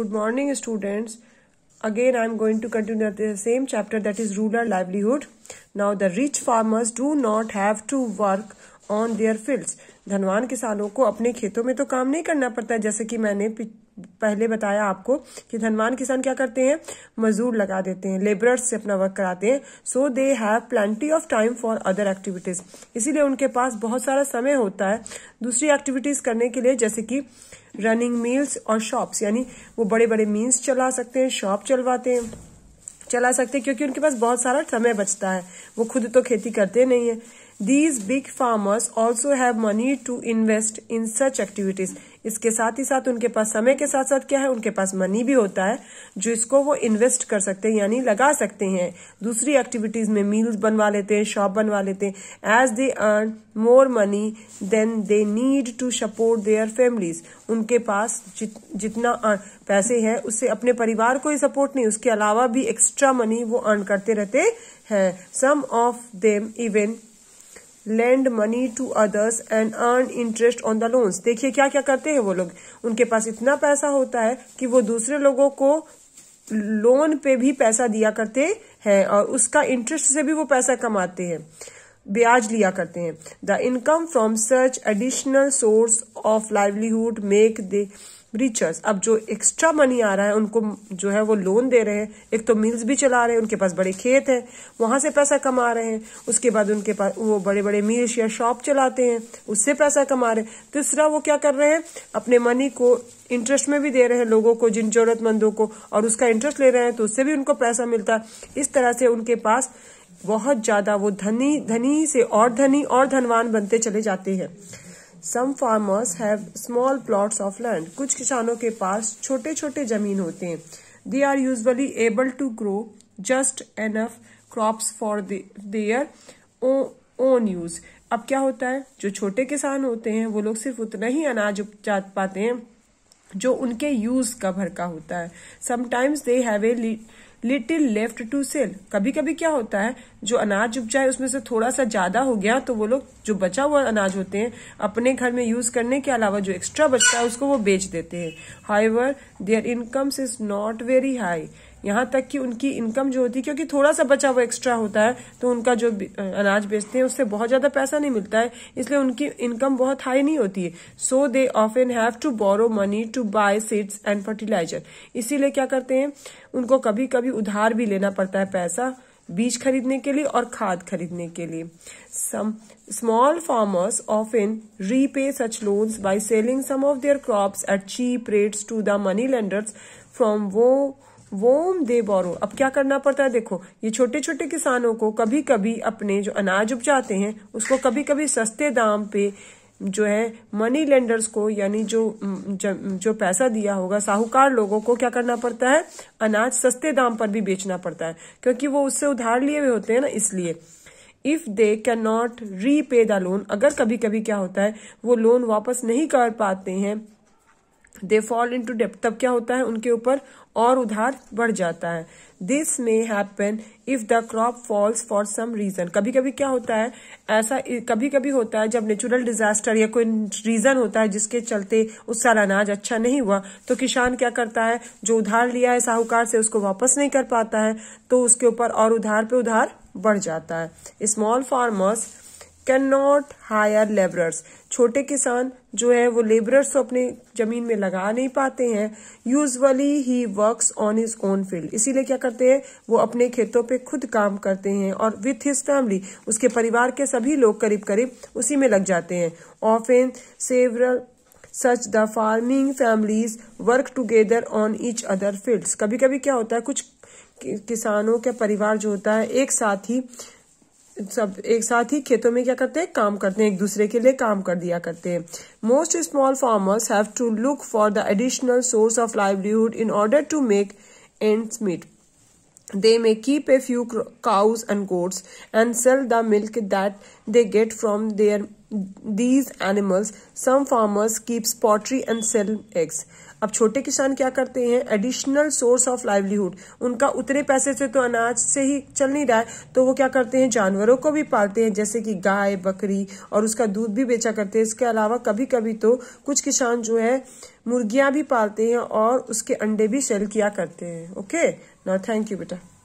good morning students again i am going to continue the same chapter that is rural livelihood now the rich farmers do not have to work on their fields धनवान किसानों को अपने खेतों में तो काम नहीं करना पड़ता जैसे कि मैंने पहले बताया आपको कि धनवान किसान क्या करते हैं मजदूर लगा देते हैं लेबरर्स से अपना वर्क कराते हैं so they have plenty of time for other activities इसीलिए उनके पास बहुत सारा समय होता है दूसरी एक्टिविटीज करने के लिए जैसे कि रनिंग मील्स और शॉप्स यानी वो बड़े बड़े मील्स चला सकते हैं शॉप चलवाते हैं चला सकते हैं क्योंकि उनके पास बहुत सारा समय बचता है वो खुद तो खेती करते नहीं है these big farmers also have money to invest in such activities इसके साथ ही साथ उनके पास समय के साथ साथ क्या है उनके पास मनी भी होता है जो इसको वो इन्वेस्ट कर सकते हैं यानी लगा सकते हैं दूसरी एक्टिविटीज में मील्स बनवा लेते हैं शॉप बनवा लेते हैं as they earn more money than they need to support their families उनके पास जित, जितना पैसे है उससे अपने परिवार को ही सपोर्ट नहीं उसके अलावा भी एक्स्ट्रा मनी वो अर्न करते रहते हैं some of them even lend money to others and earn interest on the loans देखिए क्या क्या करते हैं वो लोग उनके पास इतना पैसा होता है कि वो दूसरे लोगों को लोन पे भी पैसा दिया करते हैं और उसका इंटरेस्ट से भी वो पैसा कमाते हैं ब्याज लिया करते हैं the income from such additional source of livelihood make they richer अब जो एक्स्ट्रा मनी आ रहा है उनको जो है वो लोन दे रहे हैं एक तो मिल्स भी चला रहे हैं उनके पास बड़े खेत हैं वहां से पैसा कमा रहे हैं उसके बाद उनके पास वो बड़े बड़े मिल्स या शॉप चलाते हैं उससे पैसा कमा रहे हैं तीसरा वो क्या कर रहे हैं अपने मनी को इंटरेस्ट में भी दे रहे हैं लोगों को जिन जरूरतमंदों को और उसका इंटरेस्ट ले रहे हैं तो उससे भी उनको पैसा मिलता है इस तरह से उनके पास बहुत ज्यादा वो धनी धनी से और धनी और धनवान बनते चले जाते हैं some farmers have small plots of land कुछ किसानों के पास छोटे छोटे जमीन होते हैं they are usually able to grow just enough crops for their own use अब क्या होता है जो छोटे किसान होते हैं वो लोग सिर्फ उतना ही अनाज उपजा पाते हैं जो उनके यूज का भरका होता है sometimes they have a little left to sell कभी कभी क्या होता है जो अनाज उपजाए उसमें से थोड़ा सा ज्यादा हो गया तो वो लोग जो बचा हुआ अनाज होते हैं अपने घर में यूज करने के अलावा जो एक्स्ट्रा बचता है उसको वो बेच देते हैं however their incomes is not very high यहाँ तक कि उनकी इनकम जो होती है क्योंकि थोड़ा सा बचा हुआ एक्स्ट्रा होता है तो उनका जो अनाज बेचते हैं उससे बहुत ज़्यादा पैसा नहीं मिलता है इसलिए उनकी इनकम बहुत हाई नहीं होती है so they often have to borrow money to buy seeds and fertiliser इसीलिए क्या करते हैं उनको कभी कभी उधार भी लेना पड़ता है पैसा बीज खरीदने के लिए और खाद खरीदने के लिए some small farmers often repay such loans by selling some of their crops at cheap rates to the money lenders from वो वोम दे बोरो अब क्या करना पड़ता है देखो ये छोटे छोटे किसानों को कभी कभी अपने जो अनाज उपजाते हैं उसको कभी कभी सस्ते दाम पे जो है मनी लेंडर्स को यानी जो जो पैसा दिया होगा साहूकार लोगों को क्या करना पड़ता है अनाज सस्ते दाम पर भी बेचना पड़ता है क्योंकि वो उससे उधार लिए हुए होते हैं ना इसलिए if they can not repay the loan अगर कभी कभी क्या होता है वो लोन वापस नहीं कर पाते हैं दे फॉल इन टू डेप्ट तब क्या होता है उनके ऊपर और उधार बढ़ जाता है this may happen if the crop falls for some reason कभी कभी क्या होता है ऐसा कभी कभी होता है जब नेचुरल डिजास्टर या कोई रीजन होता है जिसके चलते उस साल अनाज अच्छा नहीं हुआ तो किसान क्या करता है जो उधार लिया है साहूकार से उसको वापस नहीं कर पाता है तो उसके ऊपर और उधार पे उधार बढ़ जाता है small farmers can not hire labourers छोटे किसान जो है वो लेबरर्स तो अपने जमीन में लगा नहीं पाते हैं usually he work on his own field इसीलिए क्या करते हैं वो अपने खेतों पे खुद काम करते हैं और विथ हिज फैमिली उसके परिवार के सभी लोग करीब करीब उसी में लग जाते हैं often several such the farming families work together on each other field कभी कभी क्या होता है कुछ किसानों के परिवार जो होता है एक साथ ही सब एक साथ ही खेतों में क्या करते हैं काम करते हैं एक दूसरे के लिए काम कर दिया करते हैं most small farmers have to look for the additional source of livelihood in order to make ends meet they may keep a few cows and goats and sell the milk that they get from their these animals some farmers keeps poultry and sell eggs अब छोटे किसान क्या करते हैं additional source of livelihood उनका उतने पैसे से तो अनाज से ही चल नहीं रहा है तो वो क्या करते हैं जानवरों को भी पालते हैं जैसे कि गाय बकरी और उसका दूध भी बेचा करते हैं इसके अलावा कभी कभी तो कुछ किसान जो है मुर्गियां भी पालते हैं और उसके अंडे भी सेल किया करते हैं okay No, thank you, beta.